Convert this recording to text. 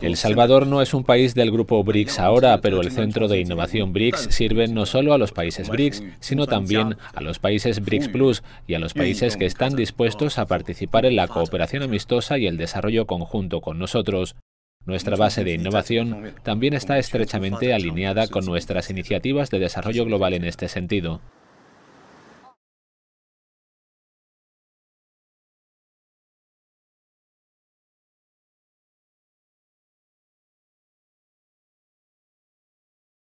El Salvador no es un país del grupo BRICS ahora, pero el Centro de Innovación BRICS sirve no solo a los países BRICS, sino también a los países BRICS Plus y a los países que están dispuestos a participar en la cooperación amistosa y el desarrollo conjunto con nosotros. Nuestra base de innovación también está estrechamente alineada con nuestras iniciativas de desarrollo global en este sentido.